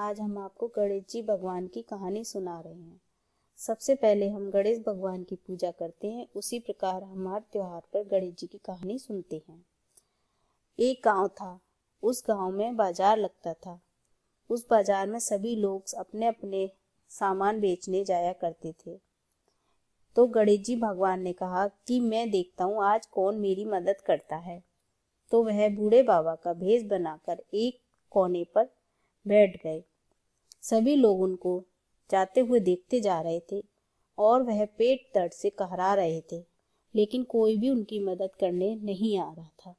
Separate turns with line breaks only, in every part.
आज हम आपको गणेश जी भगवान की कहानी सुना रहे हैं सबसे पहले हम गणेश भगवान की पूजा करते हैं उसी प्रकार हम हर त्योहार पर गणेश जी की कहानी सुनते हैं एक गांव था उस गांव में बाजार लगता था उस बाजार में सभी लोग अपने अपने सामान बेचने जाया करते थे तो गणेश जी भगवान ने कहा कि मैं देखता हूँ आज कौन मेरी मदद करता है तो वह बूढ़े बाबा का भेष बनाकर एक कोने पर बैठ गए सभी लोग उनको जाते हुए देखते जा रहे थे और वह पेट दर्द से कहरा रहे थे लेकिन कोई भी उनकी मदद करने नहीं आ रहा था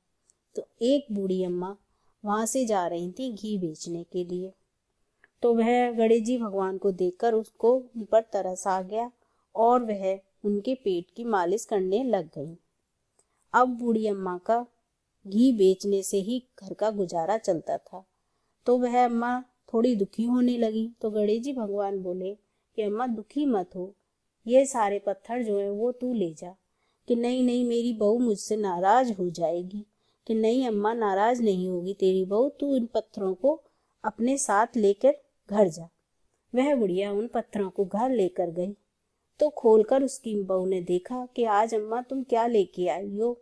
तो एक बूढ़ी अम्मा वहाँ से जा रही थी घी बेचने के लिए तो वह गणेश जी भगवान को देखकर उसको उन पर तरस आ गया और वह उनके पेट की मालिश करने लग गई अब बूढ़ी अम्मा का घी बेचने से ही घर का गुजारा चलता था तो वह अम्मा थोड़ी दुखी होने लगी तो गणेश जी भगवान बोले कि अम्मा दुखी मत हो ये सारे पत्थर जो है वो तू ले जा कि नहीं नहीं मेरी बहू मुझसे नाराज हो जाएगी कि नहीं अम्मा नाराज नहीं होगी तेरी बहू तू इन पत्थरों को अपने साथ लेकर घर जा वह बुढ़िया उन पत्थरों को घर लेकर गई तो खोलकर उसकी बहू ने देखा कि आज अम्मा तुम क्या लेके आई हो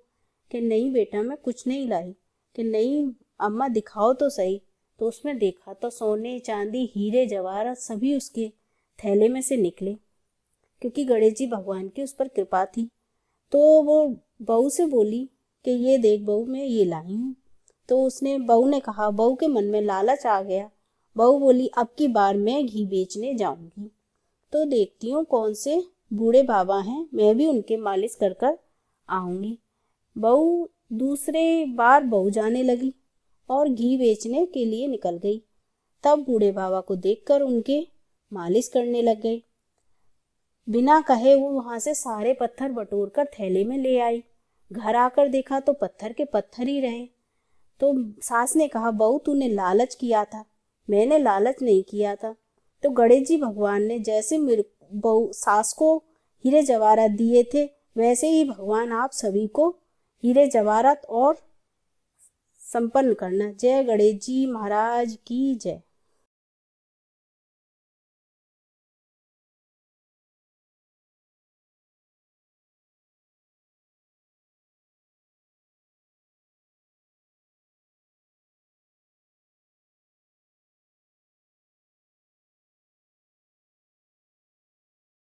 कि नहीं बेटा मैं कुछ नहीं लाई कि नहीं अम्मा दिखाओ तो सही तो उसमें देखा तो सोने चांदी हीरे जवाहरात सभी उसके थैले में से निकले क्योंकि गणेश जी भगवान की उस पर कृपा थी तो वो बहू से बोली कि ये देख बहू मैं ये लाई हूँ तो उसने बहू ने कहा बहू के मन में लालच आ गया बहू बोली अब की बार मैं घी बेचने जाऊंगी तो देखती हूँ कौन से बूढ़े बाबा हैं मैं भी उनके मालिश कर कर आऊंगी बहू दूसरे बार बहू जाने लगी और घी बेचने के लिए निकल गई तब बूढ़े बाबा को देखकर उनके मालिश करने लग गए बिना कहे वो वहां से सारे पत्थर बटोर कर थैले में ले आई घर आकर देखा तो पत्थर के पत्थर ही रहे तो सास ने कहा बहू तूने लालच किया था मैंने लालच नहीं किया था तो गणेश जी भगवान ने जैसे मेरे बहू सास को हीरे जवाहरात दिए थे वैसे ही भगवान आप सभी को हीरे जवाहरात और संपन्न करना जय गणेश जी महाराज की जय